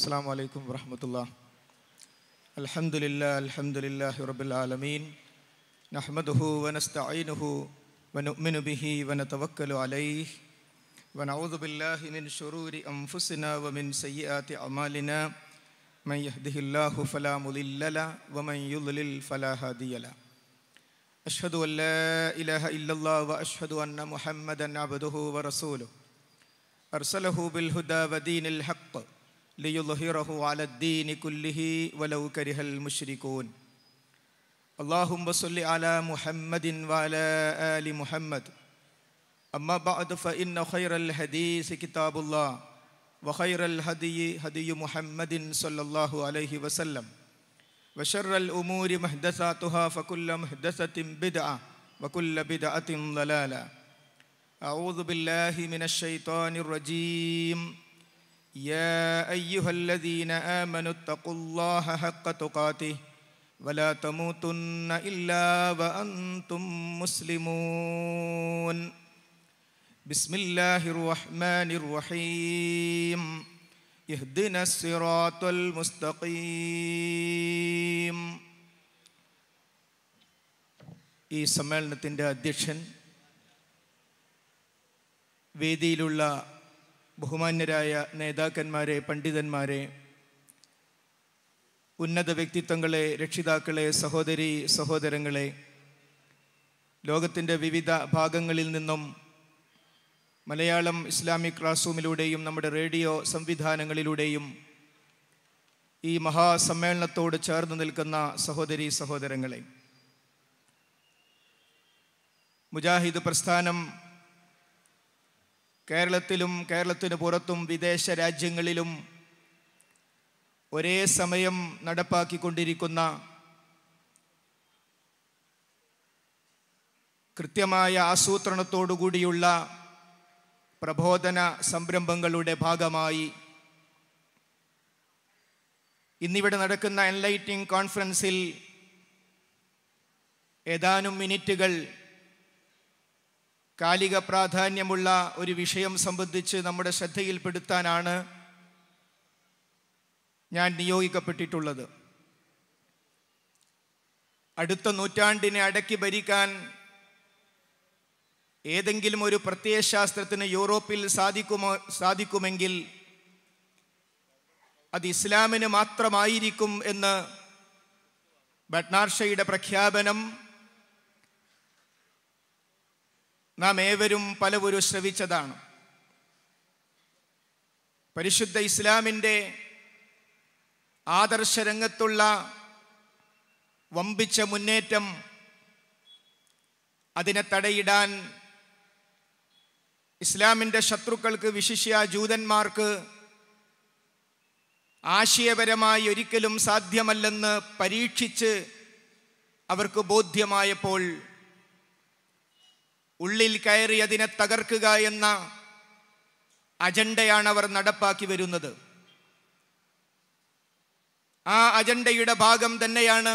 السلام عليكم ورحمة الله الحمد لله الحمد لله رب العالمين نحمده ونستعينه ونؤمن به ونتوكل عليه ونعوذ بالله من شرور أنفسنا ومن سيئات أعمالنا من يهده الله فلا مضل له ومن يضلل فلا هادي له أشهد أن لا إله إلا الله وأشهد أن محمدا عبده ورسوله أرسله بالهدى ودين الحق ليظهره على الدين كله ولو كره المشركون اللهم صل على محمد وعلى آل محمد أما بعد فإن خير الحديث كتاب الله وخير الهدي هدي محمد صلى الله عليه وسلم وشر الأمور محدثاتها فكل محدثة بدعة وكل بدعة ضلالة أعوذ بالله من الشيطان الرجيم يا ايها الذين امنوا اتقوا الله حق تقاته ولا تموتن الا وانتم مسلمون بسم الله الرحمن الرحيم اهدنا الصراط المستقيم ഈ സമ്മേളനത്തിൻ്റെ അധ്യക്ഷൻ വേദിയിലുള്ള ബഹുമാന്യരായ നേതാക്കന്മാരെ പണ്ഡിതന്മാരെ ഉന്നത വ്യക്തിത്വങ്ങളെ രക്ഷിതാക്കളെ സഹോദരി സഹോദരങ്ങളെ ലോകത്തിൻ്റെ വിവിധ ഭാഗങ്ങളിൽ നിന്നും മലയാളം ഇസ്ലാമിക് ക്ലാസ് റൂമിലൂടെയും നമ്മുടെ റേഡിയോ സംവിധാനങ്ങളിലൂടെയും ഈ മഹാസമ്മേളനത്തോട് ചേർന്ന് നിൽക്കുന്ന സഹോദരി സഹോദരങ്ങളെ മുജാഹിദ് പ്രസ്ഥാനം കേരളത്തിലും കേരളത്തിന് പുറത്തും വിദേശ രാജ്യങ്ങളിലും ഒരേ സമയം നടപ്പാക്കിക്കൊണ്ടിരിക്കുന്ന കൃത്യമായ ആസൂത്രണത്തോടുകൂടിയുള്ള പ്രബോധന സംരംഭങ്ങളുടെ ഭാഗമായി ഇന്നിവിടെ നടക്കുന്ന എൻലൈറ്റിംഗ് കോൺഫറൻസിൽ ഏതാനും മിനിറ്റുകൾ കാലിക പ്രാധാന്യമുള്ള ഒരു വിഷയം സംബന്ധിച്ച് നമ്മുടെ ശ്രദ്ധയിൽപ്പെടുത്താനാണ് ഞാൻ നിയോഗിക്കപ്പെട്ടിട്ടുള്ളത് അടുത്ത നൂറ്റാണ്ടിനെ അടക്കി ഭരിക്കാൻ ഏതെങ്കിലും ഒരു പ്രത്യയശാസ്ത്രത്തിന് യൂറോപ്പിൽ സാധിക്കുമോ സാധിക്കുമെങ്കിൽ അത് ഇസ്ലാമിന് മാത്രമായിരിക്കും എന്ന് ഭട്നാർഷയുടെ പ്രഖ്യാപനം നാം ഏവരും പലവരും ശ്രവിച്ചതാണ് പരിശുദ്ധ ഇസ്ലാമിൻ്റെ ആദർശരംഗത്തുള്ള വമ്പിച്ച മുന്നേറ്റം അതിനെ തടയിടാൻ ഇസ്ലാമിൻ്റെ ശത്രുക്കൾക്ക് വിശിഷ്യ ജൂതന്മാർക്ക് ആശയപരമായി ഒരിക്കലും സാധ്യമല്ലെന്ന് പരീക്ഷിച്ച് അവർക്ക് ബോധ്യമായപ്പോൾ ഉള്ളിൽ കയറി അതിനെ തകർക്കുക എന്ന അജണ്ടയാണ് അവർ നടപ്പാക്കി വരുന്നത് ആ അജണ്ടയുടെ ഭാഗം തന്നെയാണ്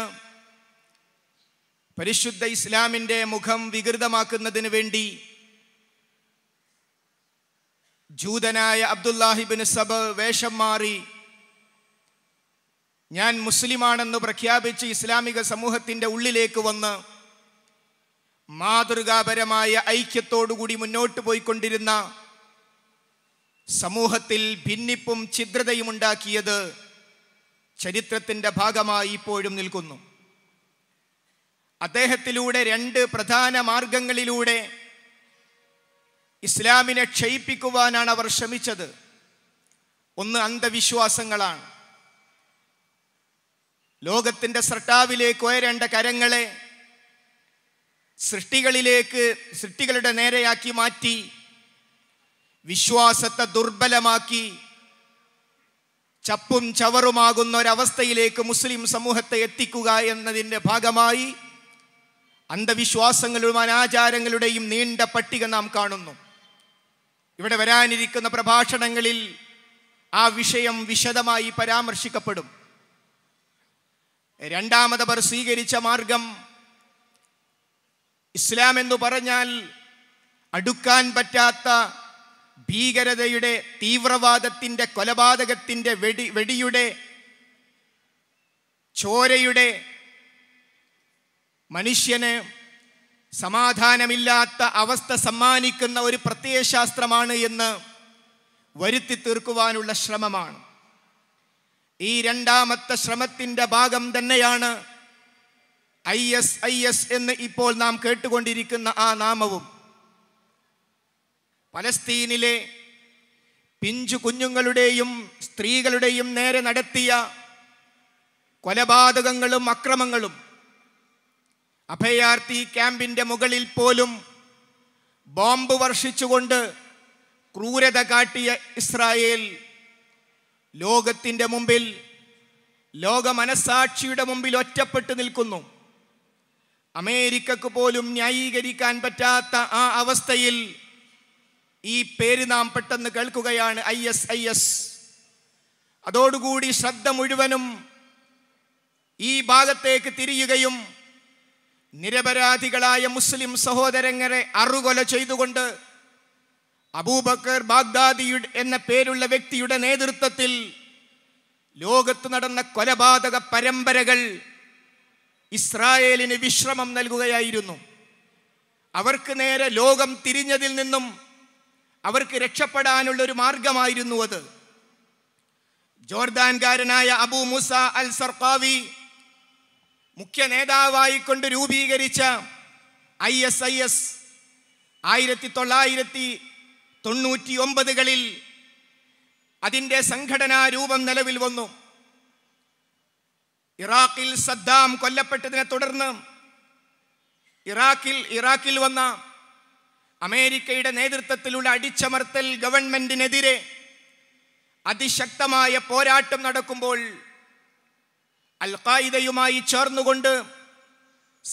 പരിശുദ്ധ ഇസ്ലാമിൻ്റെ മുഖം വികൃതമാക്കുന്നതിന് വേണ്ടി ജൂതനായ അബ്ദുല്ലാഹിബിൻ സബ് വേഷം മാറി ഞാൻ മുസ്ലിമാണെന്ന് പ്രഖ്യാപിച്ച് ഇസ്ലാമിക സമൂഹത്തിൻ്റെ ഉള്ളിലേക്ക് വന്ന് മാതൃകാപരമായ ഐക്യത്തോടുകൂടി മുന്നോട്ട് പോയിക്കൊണ്ടിരുന്ന സമൂഹത്തിൽ ഭിന്നിപ്പും ഛിദ്രതയും ഉണ്ടാക്കിയത് ചരിത്രത്തിൻ്റെ ഭാഗമായി ഇപ്പോഴും നിൽക്കുന്നു അദ്ദേഹത്തിലൂടെ രണ്ട് പ്രധാന മാർഗങ്ങളിലൂടെ ഇസ്ലാമിനെ ക്ഷയിപ്പിക്കുവാനാണ് അവർ ശ്രമിച്ചത് ഒന്ന് അന്ധവിശ്വാസങ്ങളാണ് ലോകത്തിൻ്റെ സർട്ടാവിലേക്ക് ഉയരേണ്ട കരങ്ങളെ സൃഷ്ടികളിലേക്ക് സൃഷ്ടികളുടെ നേരെയാക്കി മാറ്റി വിശ്വാസത്തെ ദുർബലമാക്കി ചപ്പും ചവറുമാകുന്ന ഒരവസ്ഥയിലേക്ക് മുസ്ലിം സമൂഹത്തെ എത്തിക്കുക എന്നതിൻ്റെ ഭാഗമായി അന്ധവിശ്വാസങ്ങളും അനാചാരങ്ങളുടെയും നീണ്ട പട്ടിക നാം കാണുന്നു ഇവിടെ വരാനിരിക്കുന്ന പ്രഭാഷണങ്ങളിൽ ആ വിഷയം വിശദമായി പരാമർശിക്കപ്പെടും രണ്ടാമതവർ സ്വീകരിച്ച മാർഗം ഇസ്ലാം എന്ന് പറഞ്ഞാൽ അടുക്കാൻ പറ്റാത്ത ഭീകരതയുടെ തീവ്രവാദത്തിൻ്റെ കൊലപാതകത്തിൻ്റെ വെടി വെടിയുടെ ചോരയുടെ മനുഷ്യന് സമാധാനമില്ലാത്ത അവസ്ഥ സമ്മാനിക്കുന്ന ഒരു പ്രത്യയശാസ്ത്രമാണ് എന്ന് വരുത്തി തീർക്കുവാനുള്ള ശ്രമമാണ് ഈ രണ്ടാമത്തെ ശ്രമത്തിൻ്റെ ഭാഗം തന്നെയാണ് ഐ എസ് ഐ എസ് എന്ന് ഇപ്പോൾ നാം കേട്ടുകൊണ്ടിരിക്കുന്ന ആ നാമവും പലസ്തീനിലെ പിഞ്ചു കുഞ്ഞുങ്ങളുടെയും സ്ത്രീകളുടെയും നേരെ നടത്തിയ കൊലപാതകങ്ങളും അക്രമങ്ങളും അഭയാർത്ഥി ക്യാമ്പിൻ്റെ മുകളിൽ പോലും ബോംബ് വർഷിച്ചുകൊണ്ട് ക്രൂരത കാട്ടിയ ഇസ്രായേൽ ലോകത്തിൻ്റെ മുമ്പിൽ ലോകമനസാക്ഷിയുടെ മുമ്പിൽ ഒറ്റപ്പെട്ടു നിൽക്കുന്നു അമേരിക്കക്ക് പോലും ന്യായീകരിക്കാൻ പറ്റാത്ത ആ അവസ്ഥയിൽ ഈ പേര് നാം പെട്ടെന്ന് കേൾക്കുകയാണ് ഐ എസ് ഐ എസ് അതോടുകൂടി ശ്രദ്ധ മുഴുവനും ഈ ഭാഗത്തേക്ക് തിരിയുകയും നിരപരാധികളായ മുസ്ലിം സഹോദരങ്ങളെ അറുകൊല ചെയ്തുകൊണ്ട് അബൂബക്കർ ബാഗ്ദാദി എന്ന പേരുള്ള വ്യക്തിയുടെ നേതൃത്വത്തിൽ ലോകത്ത് നടന്ന കൊലപാതക പരമ്പരകൾ ഇസ്രായേലിന് വിശ്രമം നൽകുകയായിരുന്നു അവർക്ക് നേരെ ലോകം തിരിഞ്ഞതിൽ നിന്നും അവർക്ക് രക്ഷപ്പെടാനുള്ള ഒരു മാർഗമായിരുന്നു അത് ജോർദാൻകാരനായ അബു മുസ അൽ സർക്കാവി മുഖ്യ നേതാവായിക്കൊണ്ട് രൂപീകരിച്ച ഐ എസ് ഐ എസ് ആയിരത്തി തൊള്ളായിരത്തി തൊണ്ണൂറ്റി ഒമ്പതുകളിൽ അതിൻ്റെ സംഘടനാ രൂപം നിലവിൽ വന്നു ഇറാഖിൽ സദ്ദാം കൊല്ലപ്പെട്ടതിനെ തുടർന്ന് ഇറാഖിൽ ഇറാഖിൽ വന്ന അമേരിക്കയുടെ നേതൃത്വത്തിലുള്ള അടിച്ചമർത്തൽ ഗവൺമെന്റിനെതിരെ അതിശക്തമായ പോരാട്ടം നടക്കുമ്പോൾ അൽ ഖായിദയുമായി ചേർന്നുകൊണ്ട്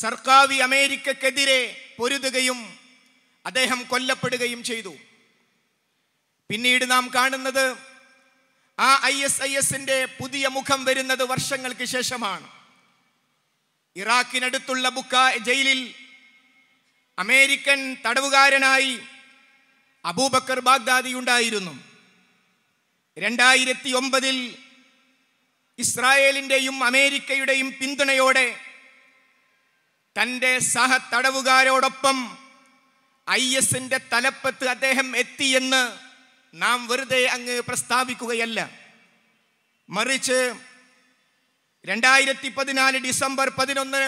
സർക്കാവി അമേരിക്കക്കെതിരെ പൊരുതുകയും അദ്ദേഹം കൊല്ലപ്പെടുകയും ചെയ്തു പിന്നീട് നാം കാണുന്നത് ആ ഐ എസ് ഐ എസിന്റെ പുതിയ മുഖം വരുന്നത് വർഷങ്ങൾക്ക് ശേഷമാണ് ഇറാഖിനടുത്തുള്ള ബുക്ക ജയിലിൽ അമേരിക്കൻ തടവുകാരനായി അബൂബക്കർ ബാഗ്ദാദി ഉണ്ടായിരുന്നു രണ്ടായിരത്തി ഒമ്പതിൽ ഇസ്രായേലിൻ്റെയും അമേരിക്കയുടെയും പിന്തുണയോടെ തൻ്റെ സഹ തടവുകാരോടൊപ്പം ഐ എസിൻ്റെ തലപ്പത്ത് അദ്ദേഹം എത്തിയെന്ന് നാം വെറുതെ അങ്ങ് പ്രസ്താവിക്കുകയല്ല മറിച്ച് രണ്ടായിരത്തി പതിനാല് ഡിസംബർ പതിനൊന്ന്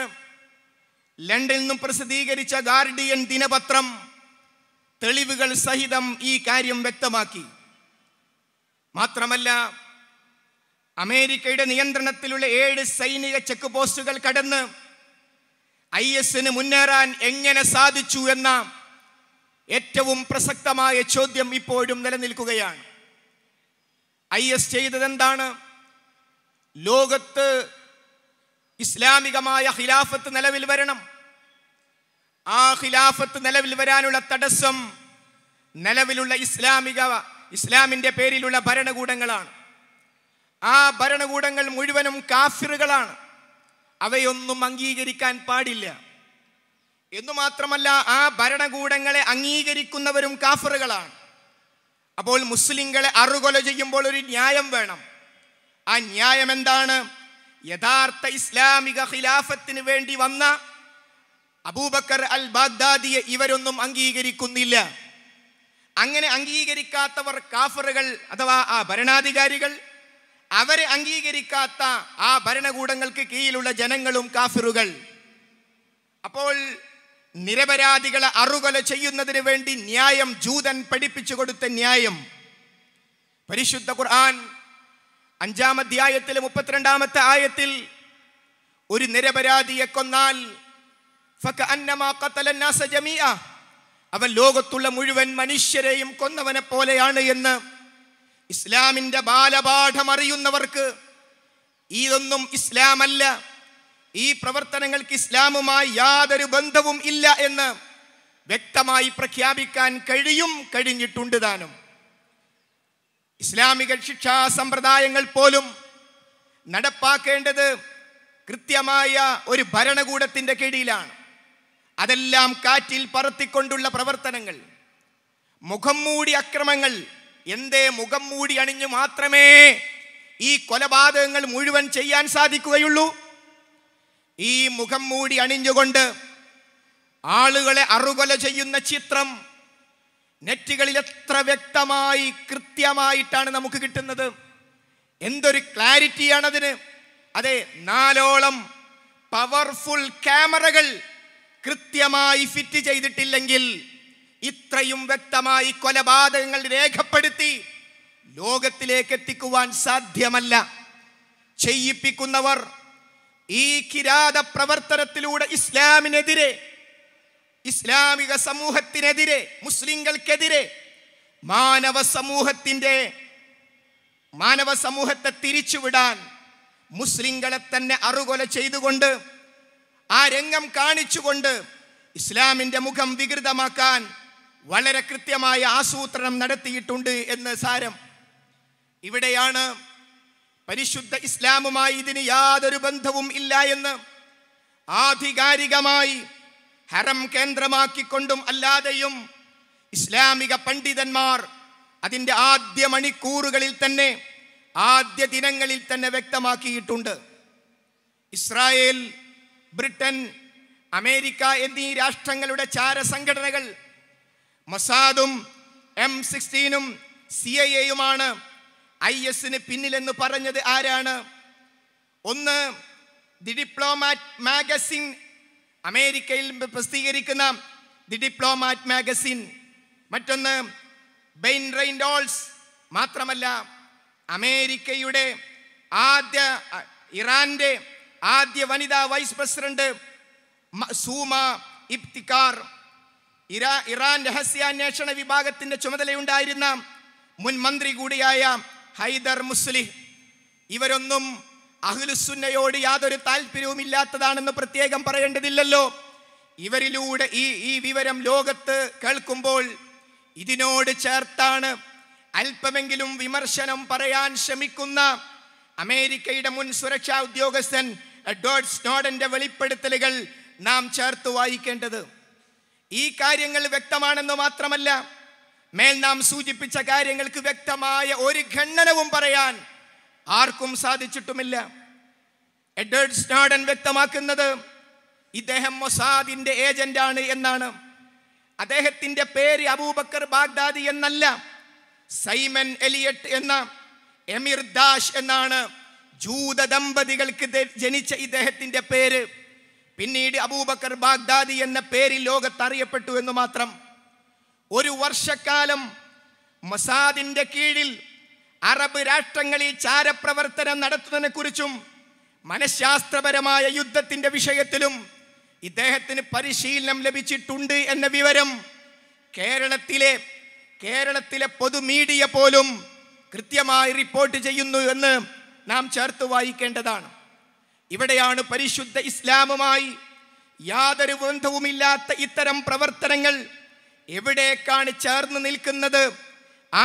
ലണ്ടനിൽ നിന്നും പ്രസിദ്ധീകരിച്ച ഗാർഡിയൻ ദിനപത്രം തെളിവുകൾ സഹിതം ഈ കാര്യം വ്യക്തമാക്കി മാത്രമല്ല അമേരിക്കയുടെ നിയന്ത്രണത്തിലുള്ള ഏഴ് സൈനിക ചെക്ക് പോസ്റ്റുകൾ കടന്ന് ഐ എസിന് മുന്നേറാൻ എങ്ങനെ സാധിച്ചു എന്ന ഏറ്റവും പ്രസക്തമായ ചോദ്യം ഇപ്പോഴും നിലനിൽക്കുകയാണ് ഐ എസ് ചെയ്തതെന്താണ് ലോകത്ത് ഇസ്ലാമികമായ ഖിലാഫത്ത് നിലവിൽ വരണം ആ ഖിലാഫത്ത് നിലവിൽ വരാനുള്ള തടസ്സം നിലവിലുള്ള ഇസ്ലാമിക ഇസ്ലാമിൻ്റെ പേരിലുള്ള ഭരണകൂടങ്ങളാണ് ആ ഭരണകൂടങ്ങൾ മുഴുവനും കാഫിറുകളാണ് അവയൊന്നും അംഗീകരിക്കാൻ പാടില്ല എന്നു മാത്രമല്ല ആ ഭരണകൂടങ്ങളെ അംഗീകരിക്കുന്നവരും കാഫറുകളാണ് അപ്പോൾ മുസ്ലിങ്ങളെ അറുകൊല ചെയ്യുമ്പോൾ ഒരു ന്യായം വേണം ആ ന്യായം എന്താണ് യഥാർത്ഥ ഇസ്ലാമിക ഖിലാഫത്തിന് വേണ്ടി വന്ന അബൂബക്കർ അൽ ബാഗ്ദാദിയെ ഇവരൊന്നും അംഗീകരിക്കുന്നില്ല അങ്ങനെ അംഗീകരിക്കാത്തവർ കാഫറുകൾ അഥവാ ആ ഭരണാധികാരികൾ അവരെ അംഗീകരിക്കാത്ത ആ ഭരണകൂടങ്ങൾക്ക് കീഴിലുള്ള ജനങ്ങളും കാഫിറുകൾ അപ്പോൾ നിരപരാധികളെ അറുകൊല ചെയ്യുന്നതിന് വേണ്ടി ന്യായം ജൂതൻ പഠിപ്പിച്ചു കൊടുത്ത ന്യായം പരിശുദ്ധ ഖുർആൻ അഞ്ചാം അധ്യായത്തിലെ മുപ്പത്തിരണ്ടാമത്തെ ആയത്തിൽ ഒരു നിരപരാധിയെ കൊന്നാൽ അവൻ ലോകത്തുള്ള മുഴുവൻ മനുഷ്യരെയും കൊന്നവനെ പോലെയാണ് എന്ന് ഇസ്ലാമിന്റെ ബാലപാഠം അറിയുന്നവർക്ക് ഇതൊന്നും ഇസ്ലാമല്ല ഈ പ്രവർത്തനങ്ങൾക്ക് ഇസ്ലാമുമായി യാതൊരു ബന്ധവും ഇല്ല എന്ന് വ്യക്തമായി പ്രഖ്യാപിക്കാൻ കഴിയും കഴിഞ്ഞിട്ടുണ്ട് താനും ഇസ്ലാമിക ശിക്ഷാ സമ്പ്രദായങ്ങൾ പോലും നടപ്പാക്കേണ്ടത് കൃത്യമായ ഒരു ഭരണകൂടത്തിൻ്റെ കീഴിലാണ് അതെല്ലാം കാറ്റിൽ പറത്തിക്കൊണ്ടുള്ള പ്രവർത്തനങ്ങൾ മുഖം മൂടി അക്രമങ്ങൾ എന്തേ മുഖം മൂടി അണിഞ്ഞു മാത്രമേ ഈ കൊലപാതകങ്ങൾ മുഴുവൻ ചെയ്യാൻ സാധിക്കുകയുള്ളൂ ഈ മുഖം മൂടി അണിഞ്ഞുകൊണ്ട് ആളുകളെ അറുകൊല ചെയ്യുന്ന ചിത്രം നെറ്റുകളിൽ എത്ര വ്യക്തമായി കൃത്യമായിട്ടാണ് നമുക്ക് കിട്ടുന്നത് എന്തൊരു അതിന് അതെ നാലോളം പവർഫുൾ ക്യാമറകൾ കൃത്യമായി ഫിറ്റ് ചെയ്തിട്ടില്ലെങ്കിൽ ഇത്രയും വ്യക്തമായി കൊലപാതകങ്ങൾ രേഖപ്പെടുത്തി ലോകത്തിലേക്ക് എത്തിക്കുവാൻ സാധ്യമല്ല ചെയ്യിപ്പിക്കുന്നവർ ഈ കിരാത പ്രവർത്തനത്തിലൂടെ ഇസ്ലാമിനെതിരെ ഇസ്ലാമിക സമൂഹത്തിനെതിരെ മുസ്ലിങ്ങൾക്കെതിരെ മാനവ സമൂഹത്തിൻ്റെ മാനവ സമൂഹത്തെ തിരിച്ചുവിടാൻ മുസ്ലിങ്ങളെ തന്നെ അറുകൊല ചെയ്തുകൊണ്ട് ആ രംഗം കാണിച്ചുകൊണ്ട് ഇസ്ലാമിൻ്റെ മുഖം വികൃതമാക്കാൻ വളരെ കൃത്യമായ ആസൂത്രണം നടത്തിയിട്ടുണ്ട് എന്ന് സാരം ഇവിടെയാണ് പരിശുദ്ധ ഇസ്ലാമുമായി ഇതിന് യാതൊരു ബന്ധവും ഇല്ല എന്ന് ആധികാരികമായി ഹരം കേന്ദ്രമാക്കിക്കൊണ്ടും അല്ലാതെയും ഇസ്ലാമിക പണ്ഡിതന്മാർ അതിൻ്റെ ആദ്യ മണിക്കൂറുകളിൽ തന്നെ ആദ്യ ദിനങ്ങളിൽ തന്നെ വ്യക്തമാക്കിയിട്ടുണ്ട് ഇസ്രായേൽ ബ്രിട്ടൻ അമേരിക്ക എന്നീ രാഷ്ട്രങ്ങളുടെ സംഘടനകൾ മസാദും എം സിക്സ്റ്റീനും സി ഐ എയുമാണ് ഐ എസിന് പിന്നിലെന്ന് പറഞ്ഞത് ആരാണ് ഒന്ന് ദി ഡിപ്ലോമാറ്റ് മാഗസിൻ അമേരിക്കയിൽ പ്രസിദ്ധീകരിക്കുന്ന ദി ഡിപ്ലോമാറ്റ് മാഗസിൻ മറ്റൊന്ന് ബെയിൻ റെയിൻഡോൾസ് മാത്രമല്ല അമേരിക്കയുടെ ആദ്യ ഇറാന്റെ ആദ്യ വനിതാ വൈസ് പ്രസിഡന്റ് സൂമ ഇഫ്തിക്കാർ ഇറാ ഇറാൻ രഹസ്യാന്വേഷണ വിഭാഗത്തിന്റെ ചുമതലയുണ്ടായിരുന്ന മുൻ മന്ത്രി കൂടിയായ ഹൈദർ മുസ്ലിഹ് ഇവരൊന്നും അഹ്ലുസുന്നയോട് യാതൊരു താല്പര്യവും ഇല്ലാത്തതാണെന്ന് പ്രത്യേകം പറയേണ്ടതില്ലല്ലോ ഇവരിലൂടെ ഈ ഈ വിവരം ലോകത്ത് കേൾക്കുമ്പോൾ ഇതിനോട് ചേർത്താണ് അല്പമെങ്കിലും വിമർശനം പറയാൻ ശ്രമിക്കുന്ന അമേരിക്കയുടെ മുൻ സുരക്ഷാ ഉദ്യോഗസ്ഥൻ എഡ്വേർഡ് സ്നോഡന്റെ വെളിപ്പെടുത്തലുകൾ നാം ചേർത്ത് വായിക്കേണ്ടത് ഈ കാര്യങ്ങൾ വ്യക്തമാണെന്ന് മാത്രമല്ല മേൽ നാം സൂചിപ്പിച്ച കാര്യങ്ങൾക്ക് വ്യക്തമായ ഒരു ഖണ്ഡനവും പറയാൻ ആർക്കും സാധിച്ചിട്ടുമില്ല എഡ്വേർഡ് സ്നാഡൻ വ്യക്തമാക്കുന്നത് ഇദ്ദേഹം മൊസാദിന്റെ ഏജന്റാണ് എന്നാണ് അദ്ദേഹത്തിന്റെ പേര് അബൂബക്കർ ബാഗ്ദാദി എന്നല്ല സൈമൻ എലിയട്ട് എന്ന എമിർ ദാഷ് എന്നാണ് ജൂത ദമ്പതികൾക്ക് ജനിച്ച ഇദ്ദേഹത്തിന്റെ പേര് പിന്നീട് അബൂബക്കർ ബാഗ്ദാദി എന്ന പേരിൽ ലോകത്ത് അറിയപ്പെട്ടു എന്ന് മാത്രം ഒരു വർഷക്കാലം മസാദിൻ്റെ കീഴിൽ അറബ് രാഷ്ട്രങ്ങളിൽ ചാരപ്രവർത്തനം കുറിച്ചും മനഃശാസ്ത്രപരമായ യുദ്ധത്തിൻ്റെ വിഷയത്തിലും ഇദ്ദേഹത്തിന് പരിശീലനം ലഭിച്ചിട്ടുണ്ട് എന്ന വിവരം കേരളത്തിലെ കേരളത്തിലെ പൊതുമീഡിയ പോലും കൃത്യമായി റിപ്പോർട്ട് ചെയ്യുന്നു എന്ന് നാം ചേർത്ത് വായിക്കേണ്ടതാണ് ഇവിടെയാണ് പരിശുദ്ധ ഇസ്ലാമുമായി യാതൊരു ബന്ധവുമില്ലാത്ത ഇത്തരം പ്രവർത്തനങ്ങൾ എവിടേക്കാണ് ചേർന്ന് നിൽക്കുന്നത്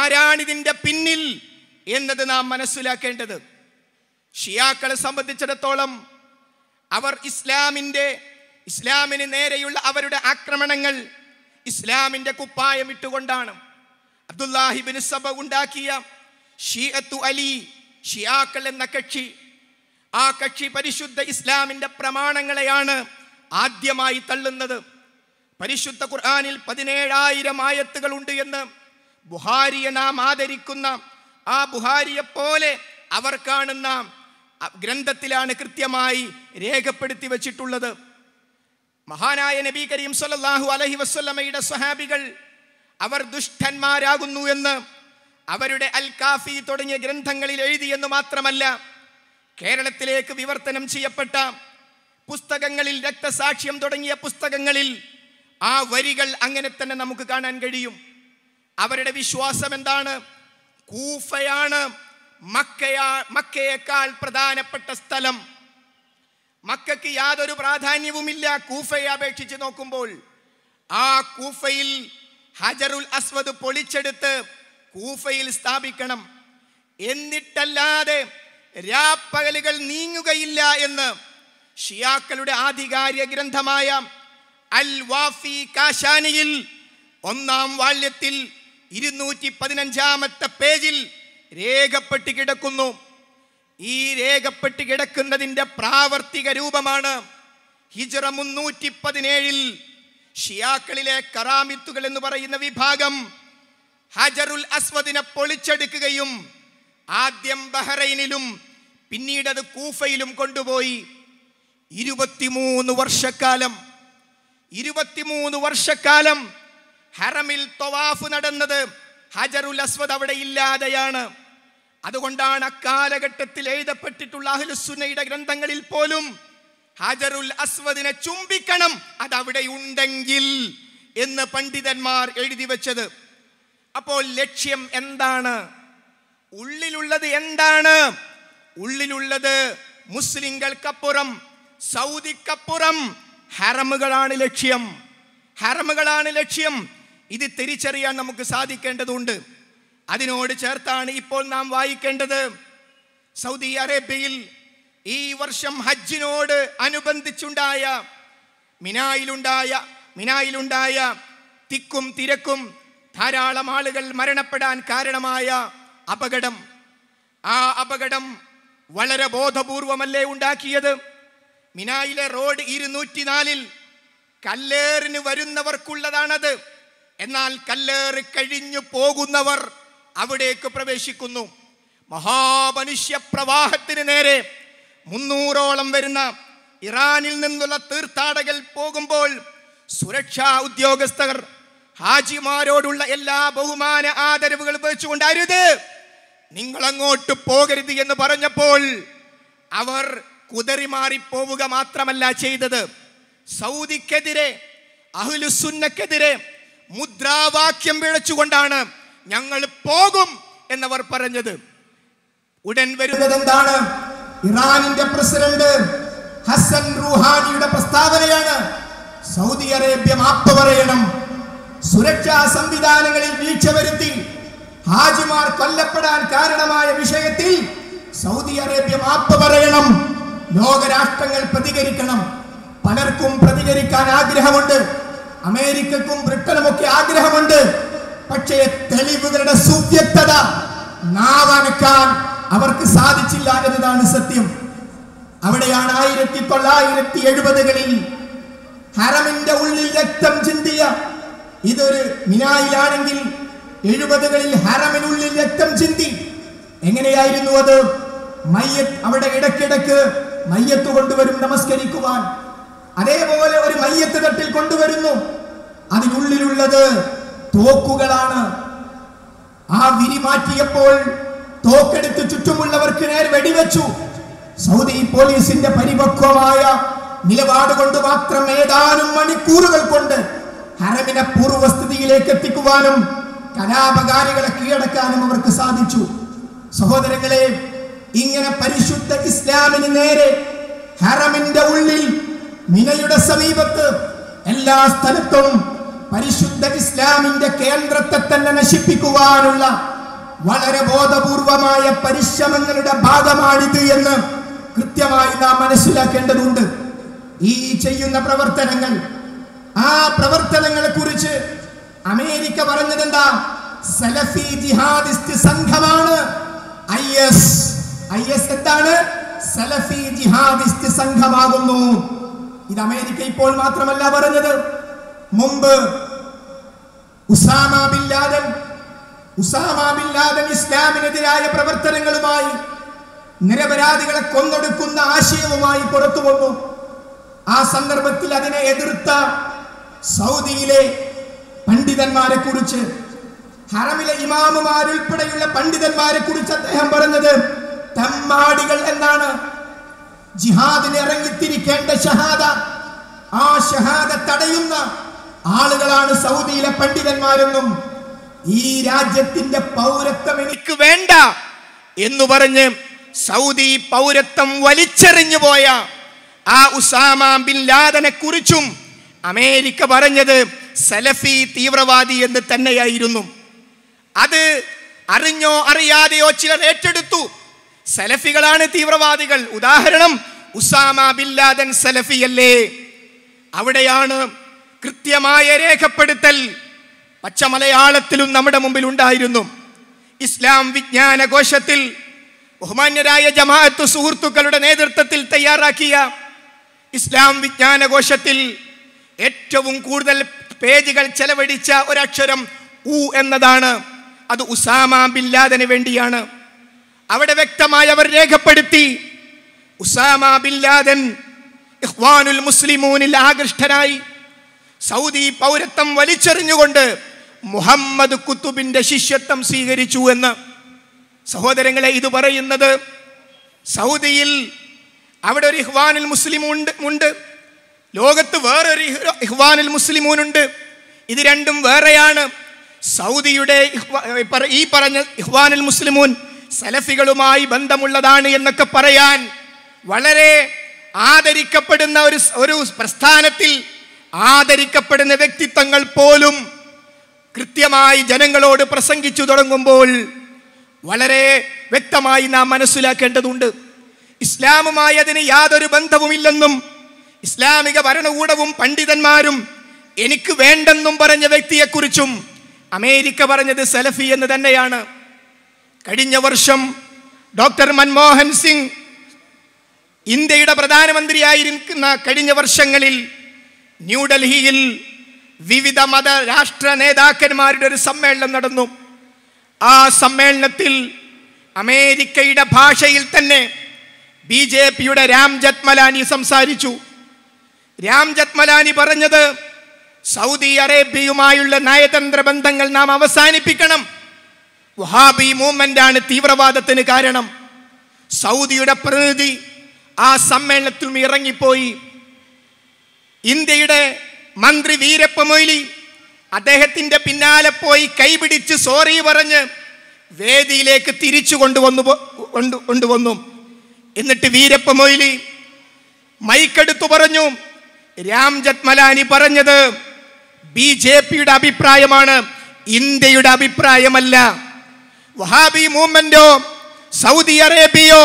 ആരാണിതിൻ്റെ പിന്നിൽ എന്നത് നാം മനസ്സിലാക്കേണ്ടത് ഷിയാക്കളെ സംബന്ധിച്ചിടത്തോളം അവർ ഇസ്ലാമിൻ്റെ ഇസ്ലാമിന് നേരെയുള്ള അവരുടെ ആക്രമണങ്ങൾ ഇസ്ലാമിൻ്റെ കുപ്പായം ഇട്ടുകൊണ്ടാണ് അബ്ദുല്ലാഹിബിന് സഭ ഉണ്ടാക്കിയ ഷീഅത്തു അലി ഷിയാക്കൾ എന്ന കക്ഷി ആ കക്ഷി പരിശുദ്ധ ഇസ്ലാമിൻ്റെ പ്രമാണങ്ങളെയാണ് ആദ്യമായി തള്ളുന്നത് പരിശുദ്ധ ഖുർആാനിൽ പതിനേഴായിരം ഉണ്ട് എന്ന് ബുഹാരിയെ നാം ആദരിക്കുന്ന ആ ബുഹാരിയെ പോലെ അവർ കാണുന്ന ഗ്രന്ഥത്തിലാണ് കൃത്യമായി രേഖപ്പെടുത്തി വച്ചിട്ടുള്ളത് മഹാനായ നബി കരീം സല്ലാഹു അലഹി വസ്വല്ലമയുടെ സ്വഹാബികൾ അവർ ദുഷ്ടന്മാരാകുന്നു എന്ന് അവരുടെ അൽ കാഫി തുടങ്ങിയ ഗ്രന്ഥങ്ങളിൽ എഴുതിയെന്ന് മാത്രമല്ല കേരളത്തിലേക്ക് വിവർത്തനം ചെയ്യപ്പെട്ട പുസ്തകങ്ങളിൽ രക്തസാക്ഷ്യം തുടങ്ങിയ പുസ്തകങ്ങളിൽ ആ വരികൾ അങ്ങനെ തന്നെ നമുക്ക് കാണാൻ കഴിയും അവരുടെ വിശ്വാസം എന്താണ് കൂഫയാണ് മക്കയാ മക്കയേക്കാൾ പ്രധാനപ്പെട്ട സ്ഥലം മക്കയ്ക്ക് യാതൊരു പ്രാധാന്യവുമില്ല കൂഫയെ അപേക്ഷിച്ച് നോക്കുമ്പോൾ ആ കൂഫയിൽ ഹജറുൽ അസ്വദ് പൊളിച്ചെടുത്ത് കൂഫയിൽ സ്ഥാപിക്കണം എന്നിട്ടല്ലാതെ രാപ്പകലുകൾ നീങ്ങുകയില്ല എന്ന് ഷിയാക്കളുടെ ആധികാരിക ഗ്രന്ഥമായ അൽ വാഫി കാശാനിയിൽ ഒന്നാം വാല്യത്തിൽ ഇരുന്നൂറ്റി പതിനഞ്ചാമത്തെ പേജിൽ രേഖപ്പെട്ട് കിടക്കുന്നു ഈ രേഖപ്പെട്ട് കിടക്കുന്നതിൻ്റെ പ്രാവർത്തിക രൂപമാണ് ഹിജറ മുന്നൂറ്റി പതിനേഴിൽ ഷിയാക്കളിലെ കറാമിത്തുകൾ എന്ന് പറയുന്ന വിഭാഗം ഹജറുൽ അസ്വദിനെ പൊളിച്ചെടുക്കുകയും ആദ്യം ബഹ്റൈനിലും പിന്നീട് അത് കൂഫയിലും കൊണ്ടുപോയി ഇരുപത്തിമൂന്ന് വർഷക്കാലം ഇരുപത്തിമൂന്ന് വർഷക്കാലം ഹറമിൽ തൊവാഫ് നടന്നത് ഹജറുൽ അസ്വദ് അവിടെ ഇല്ലാതെയാണ് അതുകൊണ്ടാണ് അക്കാലഘട്ടത്തിൽ എഴുതപ്പെട്ടിട്ടുള്ള അഹ്ലുസുനയുടെ ഗ്രന്ഥങ്ങളിൽ പോലും ഹജറുൽ അസ്വദിനെ ചുംബിക്കണം അതവിടെ ഉണ്ടെങ്കിൽ എന്ന് പണ്ഡിതന്മാർ എഴുതി വെച്ചത് അപ്പോൾ ലക്ഷ്യം എന്താണ് ഉള്ളിലുള്ളത് എന്താണ് ഉള്ളിലുള്ളത് മുസ്ലിങ്ങൾക്കപ്പുറം സൗദിക്കപ്പുറം ഹറമുകളാണ് ലക്ഷ്യം ഹറമുകളാണ് ലക്ഷ്യം ഇത് തിരിച്ചറിയാൻ നമുക്ക് സാധിക്കേണ്ടതുണ്ട് അതിനോട് ചേർത്താണ് ഇപ്പോൾ നാം വായിക്കേണ്ടത് സൗദി അറേബ്യയിൽ ഈ വർഷം ഹജ്ജിനോട് അനുബന്ധിച്ചുണ്ടായ മിനായിലുണ്ടായ മിനായിലുണ്ടായ തിക്കും തിരക്കും ധാരാളം ആളുകൾ മരണപ്പെടാൻ കാരണമായ അപകടം ആ അപകടം വളരെ ബോധപൂർവമല്ലേ ഉണ്ടാക്കിയത് മിനായിലെ റോഡ് ഇരുന്നൂറ്റി നാലിൽ കല്ലേറിന് വരുന്നവർക്കുള്ളതാണത് എന്നാൽ കല്ലേറ് കഴിഞ്ഞു പോകുന്നവർ അവിടേക്ക് പ്രവേശിക്കുന്നു മഹാമനുഷ്യ പ്രവാഹത്തിന് നേരെ മുന്നൂറോളം വരുന്ന ഇറാനിൽ നിന്നുള്ള തീർത്ഥാടകർ പോകുമ്പോൾ സുരക്ഷാ ഉദ്യോഗസ്ഥർ ഹാജിമാരോടുള്ള എല്ലാ ബഹുമാന ആദരവുകൾ വെച്ചുകൊണ്ട് നിങ്ങൾ അങ്ങോട്ട് പോകരുത് എന്ന് പറഞ്ഞപ്പോൾ അവർ മാറിപ്പോവുക മാത്രമല്ല ചെയ്തത് സൗദിക്കെതിരെ അഹ്ലുസുന്നക്കെതിരെ മുദ്രാവാക്യം വിളിച്ചുകൊണ്ടാണ് ഞങ്ങൾ പോകും എന്നവർ പറഞ്ഞത് ഉടൻ വരുന്നത് എന്താണ് ഇറാനിന്റെ പ്രസിഡന്റ് ഹസൻ റുഹാനിയുടെ പ്രസ്താവനയാണ് സൗദി അറേബ്യ മാപ്പ് പറയണം സുരക്ഷാ സംവിധാനങ്ങളിൽ വീഴ്ച വരുത്തി ഹാജിമാർ കൊല്ലപ്പെടാൻ കാരണമായ വിഷയത്തിൽ സൗദി അറേബ്യ മാപ്പ് പറയണം ലോകരാഷ്ട്രങ്ങൾ പ്രതികരിക്കണം പലർക്കും പ്രതികരിക്കാൻ ആഗ്രഹമുണ്ട് അമേരിക്കക്കും ബ്രിട്ടനുമൊക്കെ ആഗ്രഹമുണ്ട് പക്ഷേ തെളിവുകളുടെ സുവ്യക്തത നാവനക്കാൻ അവർക്ക് സാധിച്ചില്ല എന്നതാണ് സത്യം അവിടെയാണ് ആയിരത്തി തൊള്ളായിരത്തി എഴുപതുകളിൽ ഹറമിന്റെ ഉള്ളിൽ രക്തം ചിന്തിയ ഇതൊരു മിനായിലാണെങ്കിൽ എഴുപതുകളിൽ ഹറമിനുള്ളിൽ രക്തം ചിന്തി എങ്ങനെയായിരുന്നു അത് മയ്യത്ത് അവിടെ ഇടക്കിടക്ക് മയ്യത്ത് കൊണ്ടുവരും നമസ്കരിക്കുവാൻ അതേപോലെ ഒരു മയ്യത്ത് തട്ടിൽ കൊണ്ടുവരുന്നു അതിനുള്ളിലുള്ളത് തോക്കുകളാണ് ആ വിരി മാറ്റിയപ്പോൾ തോക്കെടുത്ത് ചുറ്റുമുള്ളവർക്ക് നേർ വെടിവെച്ചു സൗദി പോലീസിന്റെ പരിപക്വമായ നിലപാട് കൊണ്ട് മാത്രം ഏതാനും മണിക്കൂറുകൾ കൊണ്ട് ഹരമിനെ പൂർവസ്ഥിതിയിലേക്ക് എത്തിക്കുവാനും കലാപകാരികളെ കീഴടക്കാനും അവർക്ക് സാധിച്ചു സഹോദരങ്ങളെ ഇങ്ങനെ പരിശുദ്ധ ഇസ്ലാമിന് നേരെ ഹറമിന്റെ ഉള്ളിൽ മിനയുടെ സമീപത്ത് എല്ലാ സ്ഥലത്തും പരിശുദ്ധ ഇസ്ലാമിന്റെ കേന്ദ്രത്തെ തന്നെ നശിപ്പിക്കുവാനുള്ള വളരെ ബോധപൂർവമായ പരിശ്രമങ്ങളുടെ ഭാഗമാണിത് എന്ന് കൃത്യമായി നാം മനസ്സിലാക്കേണ്ടതുണ്ട് ഈ ചെയ്യുന്ന പ്രവർത്തനങ്ങൾ ആ പ്രവർത്തനങ്ങളെ കുറിച്ച് അമേരിക്ക പറഞ്ഞതെന്താ സലഫി ജിഹാദിസ്റ്റ് സംഘമാണ് ഐ എസ് ഐ എസ് എന്താണ് സലഫി ജിഹാദിസ്റ്റ് സംഘമാകുന്നു ഇത് അമേരിക്ക ഇപ്പോൾ മാത്രമല്ല പറഞ്ഞത് മുമ്പ് Osama bin Laden Osama bin Laden ഇസ്ലാമിനെതിരായ പ്രവർത്തനങ്ങളുമായി നിരപരാധികളെ കൊന്നൊടുക്കുന്ന ആശയവുമായി പുറത്തു വന്നു ആ സന്ദർഭത്തിൽ അതിനെ എതിർത്ത സൗദിയിലെ പണ്ഡിതന്മാരെ കുറിച്ച് ഹറമിലെ ഇമാമുമാരുൾപ്പെടെയുള്ള പണ്ഡിതന്മാരെ കുറിച്ച് അദ്ദേഹം പറഞ്ഞത് തെമ്മാടികൾ എന്നാണ് ജിഹാദിന് ഇറങ്ങിത്തിരിക്കേണ്ട ഷഹാദ ആ ഷഹാദ തടയുന്ന ആളുകളാണ് സൗദിയിലെ പണ്ഡിതന്മാരെന്നും ഈ രാജ്യത്തിന്റെ പൗരത്വം എനിക്ക് വേണ്ട എന്ന് പറഞ്ഞ് സൗദി പൗരത്വം വലിച്ചെറിഞ്ഞു പോയ ആ ഉസാമ ബിൻ ലാദനെ കുറിച്ചും അമേരിക്ക പറഞ്ഞത് സലഫി തീവ്രവാദി എന്ന് തന്നെയായിരുന്നു അത് അറിഞ്ഞോ അറിയാതെയോ ചിലർ ഏറ്റെടുത്തു സലഫികളാണ് തീവ്രവാദികൾ ഉദാഹരണം ഉസാമ ബില്ലാദൻ സലഫി അല്ലേ അവിടെയാണ് കൃത്യമായ രേഖപ്പെടുത്തൽ പച്ച മലയാളത്തിലും നമ്മുടെ മുമ്പിൽ ഉണ്ടായിരുന്നു ഇസ്ലാം വിജ്ഞാന കോശത്തിൽ ബഹുമാന്യരായ ജമാഅത്ത് സുഹൃത്തുക്കളുടെ നേതൃത്വത്തിൽ തയ്യാറാക്കിയ ഇസ്ലാം വിജ്ഞാന കോശത്തിൽ ഏറ്റവും കൂടുതൽ പേജുകൾ ചെലവഴിച്ച ഒരക്ഷരം ഉ എന്നതാണ് അത് ഉസാമ ബില്ലാദന് വേണ്ടിയാണ് അവിടെ വ്യക്തമായി അവർ രേഖപ്പെടുത്തി ഉസാമ ലാദൻ ഇഖ്വാനുൽ മുസ്ലിമൂനിൽ ആകൃഷ്ടനായി സൗദി പൗരത്വം വലിച്ചെറിഞ്ഞുകൊണ്ട് മുഹമ്മദ് കുത്തുബിന്റെ ശിഷ്യത്വം സ്വീകരിച്ചു എന്ന് സഹോദരങ്ങളെ ഇത് പറയുന്നത് സൗദിയിൽ അവിടെ ഒരു ഇഹ്വാനുൽ മുസ്ലിം ഉണ്ട് ഉണ്ട് ലോകത്ത് വേറൊരു ഇഹ്വാനുൽ മുസ്ലിമൂനുണ്ട് ഇത് രണ്ടും വേറെയാണ് സൗദിയുടെ ഈ പറഞ്ഞ ഇഹ്വാനുൽ മുസ്ലിമൂൻ സലഫികളുമായി ബന്ധമുള്ളതാണ് എന്നൊക്കെ പറയാൻ വളരെ ആദരിക്കപ്പെടുന്ന ഒരു ഒരു പ്രസ്ഥാനത്തിൽ ആദരിക്കപ്പെടുന്ന വ്യക്തിത്വങ്ങൾ പോലും കൃത്യമായി ജനങ്ങളോട് പ്രസംഗിച്ചു തുടങ്ങുമ്പോൾ വളരെ വ്യക്തമായി നാം മനസ്സിലാക്കേണ്ടതുണ്ട് ഇസ്ലാമുമായി അതിന് യാതൊരു ബന്ധവുമില്ലെന്നും ഇസ്ലാമിക ഭരണകൂടവും പണ്ഡിതന്മാരും എനിക്ക് വേണ്ടെന്നും പറഞ്ഞ വ്യക്തിയെക്കുറിച്ചും അമേരിക്ക പറഞ്ഞത് സെലഫി എന്ന് തന്നെയാണ് കഴിഞ്ഞ വർഷം ഡോക്ടർ മൻമോഹൻ സിംഗ് ഇന്ത്യയുടെ പ്രധാനമന്ത്രിയായിരിക്കുന്ന കഴിഞ്ഞ വർഷങ്ങളിൽ ന്യൂഡൽഹിയിൽ വിവിധ മത രാഷ്ട്ര നേതാക്കന്മാരുടെ ഒരു സമ്മേളനം നടന്നു ആ സമ്മേളനത്തിൽ അമേരിക്കയുടെ ഭാഷയിൽ തന്നെ ബി ജെ പിയുടെ രാം ജത്മലാനി സംസാരിച്ചു രാം ജത്മലാനി പറഞ്ഞത് സൗദി അറേബ്യയുമായുള്ള നയതന്ത്ര ബന്ധങ്ങൾ നാം അവസാനിപ്പിക്കണം വഹാബി മൂവ്മെന്റ് ആണ് തീവ്രവാദത്തിന് കാരണം സൗദിയുടെ പ്രതിനിധി ആ സമ്മേളനത്തിൽ ഇറങ്ങിപ്പോയി ഇന്ത്യയുടെ മന്ത്രി വീരപ്പ മൊയ്ലി അദ്ദേഹത്തിന്റെ പിന്നാലെ പോയി കൈപിടിച്ച് സോറി പറഞ്ഞ് വേദിയിലേക്ക് തിരിച്ചു കൊണ്ടുവന്നു കൊണ്ടു കൊണ്ടുവന്നു എന്നിട്ട് വീരപ്പ മൊയ്ലി മൈക്കെടുത്തു പറഞ്ഞു രാം ജത്മലാനി പറഞ്ഞത് ബി ജെ പിയുടെ അഭിപ്രായമാണ് ഇന്ത്യയുടെ അഭിപ്രായമല്ല വഹാബി മൂവ്മെന്റോ സൗദി അറേബ്യയോ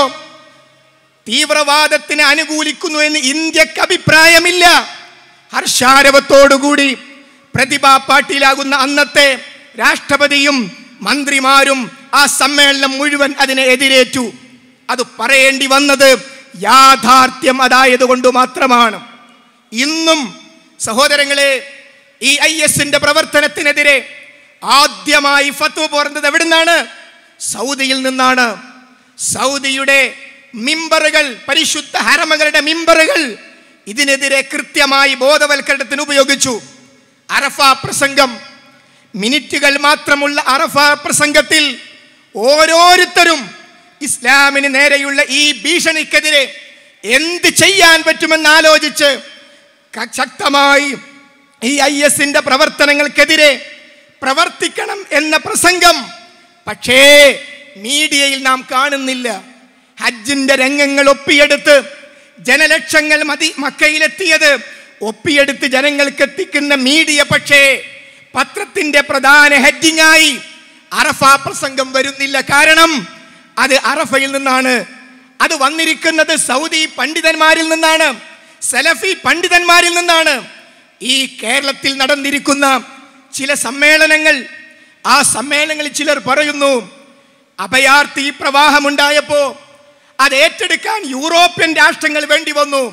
തീവ്രവാദത്തിന് അനുകൂലിക്കുന്നു എന്ന് ഇന്ത്യക്ക് അഭിപ്രായമില്ല ഹർഷാരവത്തോടുകൂടി പ്രതിഭാ പാട്ടിലാകുന്ന അന്നത്തെ രാഷ്ട്രപതിയും മന്ത്രിമാരും ആ സമ്മേളനം മുഴുവൻ അതിനെ എതിരേറ്റു അത് പറയേണ്ടി വന്നത് യാഥാർത്ഥ്യം കൊണ്ട് മാത്രമാണ് ഇന്നും സഹോദരങ്ങളെ ഈ ഐ എസിന്റെ പ്രവർത്തനത്തിനെതിരെ ആദ്യമായി ഫത്വ പോർന്നത് എവിടുന്നാണ് സൗദിയിൽ നിന്നാണ് സൗദിയുടെ മിമ്പറുകൾ പരിശുദ്ധ ഹരമകളുടെ മിമ്പറുകൾ ഇതിനെതിരെ കൃത്യമായി ബോധവൽക്കരണത്തിന് ഉപയോഗിച്ചു അറഫ പ്രസംഗം മിനിറ്റുകൾ മാത്രമുള്ള അറഫ പ്രസംഗത്തിൽ ഓരോരുത്തരും ഇസ്ലാമിന് നേരെയുള്ള ഈ ഭീഷണിക്കെതിരെ എന്ത് ചെയ്യാൻ പറ്റുമെന്ന് ആലോചിച്ച് ശക്തമായി ഈ ഐ എസിന്റെ പ്രവർത്തനങ്ങൾക്കെതിരെ പ്രവർത്തിക്കണം എന്ന പ്രസംഗം പക്ഷേ മീഡിയയിൽ നാം കാണുന്നില്ല ഹജ്ജിന്റെ രംഗങ്ങൾ ഒപ്പിയെടുത്ത് ജനലക്ഷങ്ങൾ മതി മക്കയിലെത്തിയത് ഒപ്പിയെടുത്ത് ജനങ്ങൾക്ക് എത്തിക്കുന്ന മീഡിയ പക്ഷേ പത്രത്തിന്റെ പ്രധാന ഹെഡിങ്ങായി അറഫ പ്രസംഗം വരുന്നില്ല കാരണം അത് അറഫയിൽ നിന്നാണ് അത് വന്നിരിക്കുന്നത് സൗദി പണ്ഡിതന്മാരിൽ നിന്നാണ് സലഫി പണ്ഡിതന്മാരിൽ നിന്നാണ് ഈ കേരളത്തിൽ നടന്നിരിക്കുന്ന ചില സമ്മേളനങ്ങൾ ആ സമ്മേളനങ്ങളിൽ ചിലർ പറയുന്നു അഭയാർത്ഥി പ്രവാഹമുണ്ടായപ്പോ അത് ഏറ്റെടുക്കാൻ യൂറോപ്യൻ രാഷ്ട്രങ്ങൾ വേണ്ടി വന്നു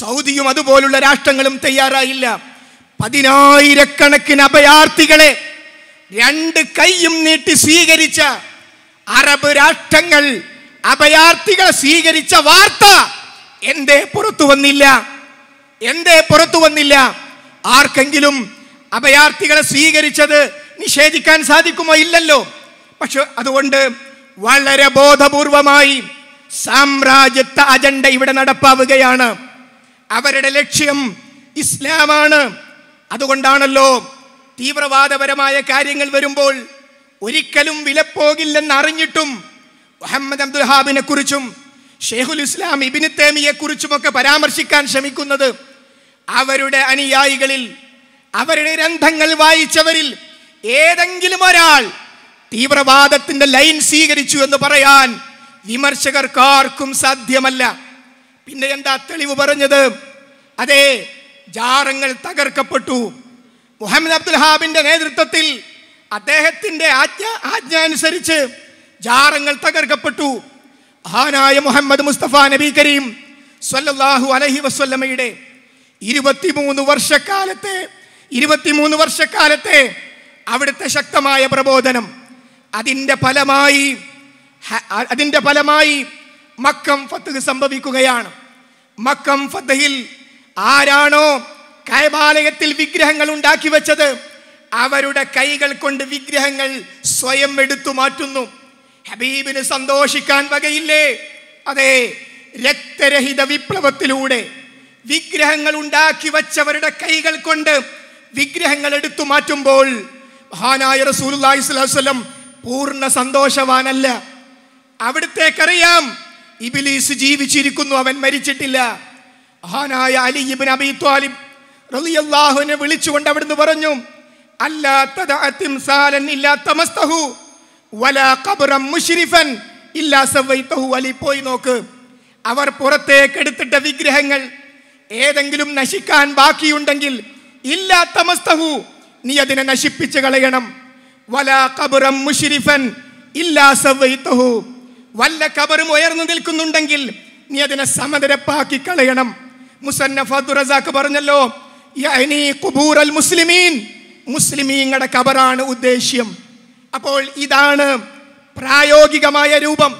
സൗദിയും അതുപോലുള്ള രാഷ്ട്രങ്ങളും തയ്യാറായില്ല പതിനായിരക്കണക്കിന് അഭയാർത്ഥികളെ രണ്ട് കൈയും നീട്ടി സ്വീകരിച്ച അറബ് രാഷ്ട്രങ്ങൾ അഭയാർത്ഥികളെ സ്വീകരിച്ച വാർത്ത എന്തേ പുറത്തു വന്നില്ല എന്തേ പുറത്തു വന്നില്ല ആർക്കെങ്കിലും അഭയാർത്ഥികളെ സ്വീകരിച്ചത് നിഷേധിക്കാൻ സാധിക്കുമോ ഇല്ലല്ലോ പക്ഷെ അതുകൊണ്ട് വളരെ ബോധപൂർവമായി സാമ്രാജ്യത്വ അജണ്ട ഇവിടെ നടപ്പാവുകയാണ് അവരുടെ ലക്ഷ്യം ഇസ്ലാമാണ് അതുകൊണ്ടാണല്ലോ തീവ്രവാദപരമായ കാര്യങ്ങൾ വരുമ്പോൾ ഒരിക്കലും വിലപ്പോകില്ലെന്ന് അറിഞ്ഞിട്ടും മുഹമ്മദ് അബ്ദുൽ ഹാബിനെ കുറിച്ചും ഷെയ്ഖുൽ ഇസ്ലാം ഇബിന് തേമിയെക്കുറിച്ചുമൊക്കെ പരാമർശിക്കാൻ ശ്രമിക്കുന്നത് അവരുടെ അനുയായികളിൽ അവരുടെ ഗ്രന്ഥങ്ങൾ വായിച്ചവരിൽ ഏതെങ്കിലും ഒരാൾ തീവ്രവാദത്തിന്റെ ലൈൻ സ്വീകരിച്ചു എന്ന് പറയാൻ വിമർശകർക്കാർക്കും സാധ്യമല്ല പിന്നെ എന്താ തെളിവ് പറഞ്ഞത് അതെ ജാറങ്ങൾ തകർക്കപ്പെട്ടു മുഹമ്മദ് അബ്ദുൽ ഹാബിന്റെ നേതൃത്വത്തിൽ അദ്ദേഹത്തിന്റെ ആജ്ഞ ആജ്ഞ അനുസരിച്ച് ജാറങ്ങൾ തകർക്കപ്പെട്ടു ആനായ മുഹമ്മദ് മുസ്തഫ നബി കരീം സല്ലല്ലാഹു അലഹി വസ്വല്ലമയുടെ ഇരുപത്തിമൂന്ന് വർഷക്കാലത്തെ ഇരുപത്തിമൂന്ന് വർഷക്കാലത്തെ അവിടുത്തെ ശക്തമായ പ്രബോധനം അതിൻ്റെ ഫലമായി അതിൻ്റെ ഫലമായി മക്കം ഫത്ത് സംഭവിക്കുകയാണ് മക്കം ഫത്തഹിൽ ആരാണോ കൈബാലയത്തിൽ വിഗ്രഹങ്ങൾ ഉണ്ടാക്കി വെച്ചത് അവരുടെ കൈകൾ കൊണ്ട് വിഗ്രഹങ്ങൾ സ്വയം എടുത്തു മാറ്റുന്നു ഹബീബിന് സന്തോഷിക്കാൻ വകയില്ലേ അതെ രക്തരഹിത വിപ്ലവത്തിലൂടെ വിഗ്രഹങ്ങൾ ഉണ്ടാക്കി വച്ചവരുടെ കൈകൾ കൊണ്ട് വിഗ്രഹങ്ങൾ എടുത്തു മാറ്റുമ്പോൾ മഹാനായ റസൂലുല്ലാഹി പൂർണ്ണ സന്തോഷവാനല്ല അവിടുത്തേക്കറിയാം ഇബിലീസ് ജീവിച്ചിരിക്കുന്നു അവൻ മരിച്ചിട്ടില്ല മഹാനായ അലി ഇബിൻ അബി ത്വാലിബ് റലിയല്ലാഹുവിനെ വിളിച്ചുകൊണ്ട് അവിടുന്ന് പറഞ്ഞു പോയി നോക്ക് അവർ പുറത്തേക്ക് എടുത്തിട്ട വിഗ്രഹങ്ങൾ ഏതെങ്കിലും നശിക്കാൻ ബാക്കിയുണ്ടെങ്കിൽ ഇല്ലാ തമസ്തഹു നീ അതിനെ നശിപ്പിച്ച് കളയണം വല കബുറം മുഷിരിഫൻ ഇല്ലാ സവൈത്തഹു വല്ല കബറും ഉയർന്നു നിൽക്കുന്നുണ്ടെങ്കിൽ നീ അതിനെ സമതരപ്പാക്കി കളയണം മുസന്നഫുറസാക്ക് പറഞ്ഞല്ലോ അൽ മുസ്ലിമീൻ മുസ്ലിമീങ്ങളുടെ കബറാണ് ഉദ്ദേശ്യം അപ്പോൾ ഇതാണ് പ്രായോഗികമായ രൂപം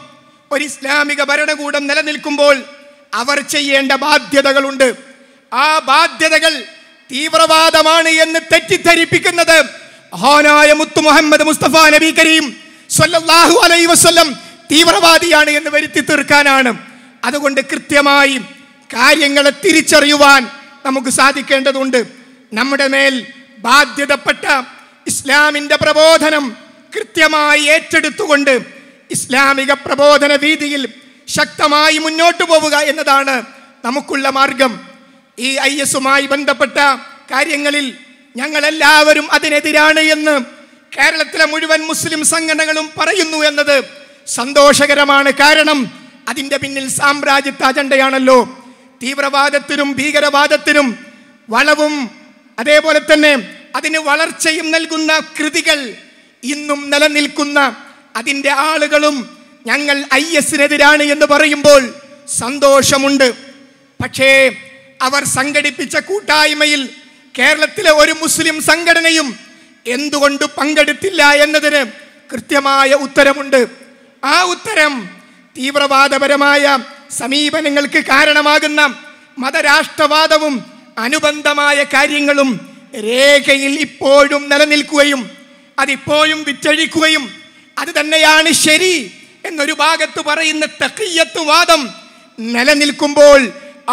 ഒരു ഇസ്ലാമിക ഭരണകൂടം നിലനിൽക്കുമ്പോൾ അവർ ചെയ്യേണ്ട ബാധ്യതകളുണ്ട് ആ ബാധ്യതകൾ തീവ്രവാദമാണ് എന്ന് തെറ്റിദ്ധരിപ്പിക്കുന്നത് മഹാനായ മുത്തു മുഹമ്മദ് മുസ്തഫ നബി കരീം സല്ലല്ലാഹു അലൈ വസ്ല്ലം തീവ്രവാദിയാണ് എന്ന് വരുത്തി തീർക്കാനാണ് അതുകൊണ്ട് കൃത്യമായി കാര്യങ്ങളെ തിരിച്ചറിയുവാൻ നമുക്ക് സാധിക്കേണ്ടതുണ്ട് നമ്മുടെ മേൽ ബാധ്യതപ്പെട്ട ഇസ്ലാമിൻ്റെ പ്രബോധനം കൃത്യമായി ഏറ്റെടുത്തുകൊണ്ട് ഇസ്ലാമിക പ്രബോധന രീതിയിൽ ശക്തമായി മുന്നോട്ടു പോവുക എന്നതാണ് നമുക്കുള്ള മാർഗം ഈ ഐ എസുമായി ബന്ധപ്പെട്ട കാര്യങ്ങളിൽ ഞങ്ങളെല്ലാവരും അതിനെതിരാണ് എന്ന് കേരളത്തിലെ മുഴുവൻ മുസ്ലിം സംഘടനകളും പറയുന്നു എന്നത് സന്തോഷകരമാണ് കാരണം അതിൻ്റെ പിന്നിൽ സാമ്രാജ്യത്വ അജണ്ടയാണല്ലോ തീവ്രവാദത്തിനും ഭീകരവാദത്തിനും വളവും അതേപോലെ തന്നെ അതിന് വളർച്ചയും നൽകുന്ന കൃതികൾ ഇന്നും നിലനിൽക്കുന്ന അതിൻ്റെ ആളുകളും ഞങ്ങൾ ഐ എസിനെതിരാണ് എന്ന് പറയുമ്പോൾ സന്തോഷമുണ്ട് പക്ഷേ അവർ സംഘടിപ്പിച്ച കൂട്ടായ്മയിൽ കേരളത്തിലെ ഒരു മുസ്ലിം സംഘടനയും എന്തുകൊണ്ട് പങ്കെടുത്തില്ല എന്നതിന് കൃത്യമായ ഉത്തരമുണ്ട് ആ ഉത്തരം തീവ്രവാദപരമായ സമീപനങ്ങൾക്ക് കാരണമാകുന്ന മതരാഷ്ട്രവാദവും അനുബന്ധമായ കാര്യങ്ങളും രേഖയിൽ ഇപ്പോഴും നിലനിൽക്കുകയും അതിപ്പോഴും വിറ്റഴിക്കുകയും അത് തന്നെയാണ് ശരി എന്നൊരു ഭാഗത്ത് പറയുന്ന തക്കയ്യത്ത് വാദം നിലനിൽക്കുമ്പോൾ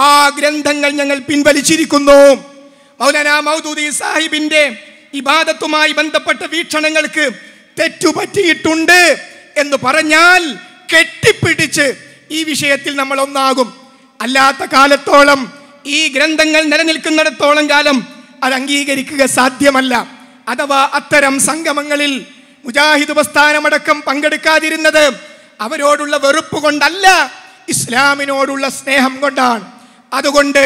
ആ ഗ്രന്ഥങ്ങൾ ഞങ്ങൾ പിൻവലിച്ചിരിക്കുന്നു മൗലാനാ മൗദൂദി സാഹിബിന്റെ ഇബാദത്തുമായി ബന്ധപ്പെട്ട വീക്ഷണങ്ങൾക്ക് തെറ്റുപറ്റിയിട്ടുണ്ട് എന്ന് പറഞ്ഞാൽ കെട്ടിപ്പിടിച്ച് ഈ വിഷയത്തിൽ നമ്മൾ ഒന്നാകും അല്ലാത്ത കാലത്തോളം ഈ ഗ്രന്ഥങ്ങൾ നിലനിൽക്കുന്നിടത്തോളം കാലം അത് അംഗീകരിക്കുക സാധ്യമല്ല അഥവാ അത്തരം സംഗമങ്ങളിൽ മുജാഹിദ് പ്രസ്ഥാനമടക്കം പങ്കെടുക്കാതിരുന്നത് അവരോടുള്ള വെറുപ്പ് കൊണ്ടല്ല ഇസ്ലാമിനോടുള്ള സ്നേഹം കൊണ്ടാണ് അതുകൊണ്ട്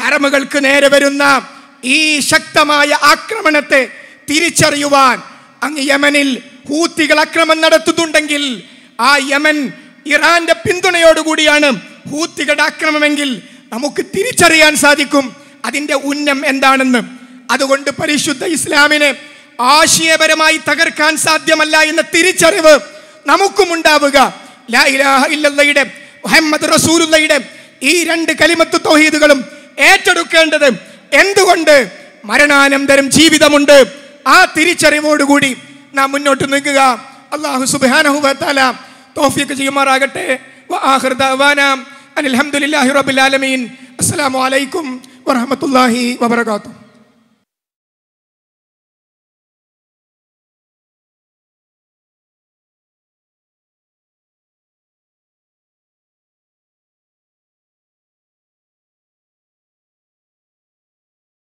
ഹറമുകൾക്ക് നേരെ വരുന്ന ഈ ശക്തമായ ആക്രമണത്തെ തിരിച്ചറിയുവാൻ അങ്ങ് യമനിൽ ഹൂത്തികൾ ആക്രമണം നടത്തുന്നുണ്ടെങ്കിൽ ആ യമൻ ഇറാന്റെ പിന്തുണയോടുകൂടിയാണ് ഹൂത്തികളുടെ ആക്രമമെങ്കിൽ നമുക്ക് തിരിച്ചറിയാൻ സാധിക്കും അതിൻ്റെ ഉന്നം എന്താണെന്ന് അതുകൊണ്ട് പരിശുദ്ധ ഇസ്ലാമിനെ ആശയപരമായി തകർക്കാൻ സാധ്യമല്ല എന്ന തിരിച്ചറിവ് നമുക്കും ഉണ്ടാവുക ലാ ഇലാഹ ഇല്ലയുടെ മുഹമ്മദ് റസൂലുള്ളയുടെ ഈ രണ്ട് കലിമത്ത് തോഹീദുകളും ഏറ്റെടുക്കേണ്ടത് എന്തുകൊണ്ട് മരണാനന്തരം ജീവിതമുണ്ട് ആ തിരിച്ചറിവോടുകൂടി നാം മുന്നോട്ട് നിൽക്കുക അള്ളാഹു സുബാനഹുബത്താല തോഫിക്ക് ചെയ്യുമാറാകട്ടെ അനിൽഹമുല്ലാഹി റബുലാലമീൻ അസ്സാം വലൈക്കും വറഹമത്തല്ലാഹി വബർക്കാത്തു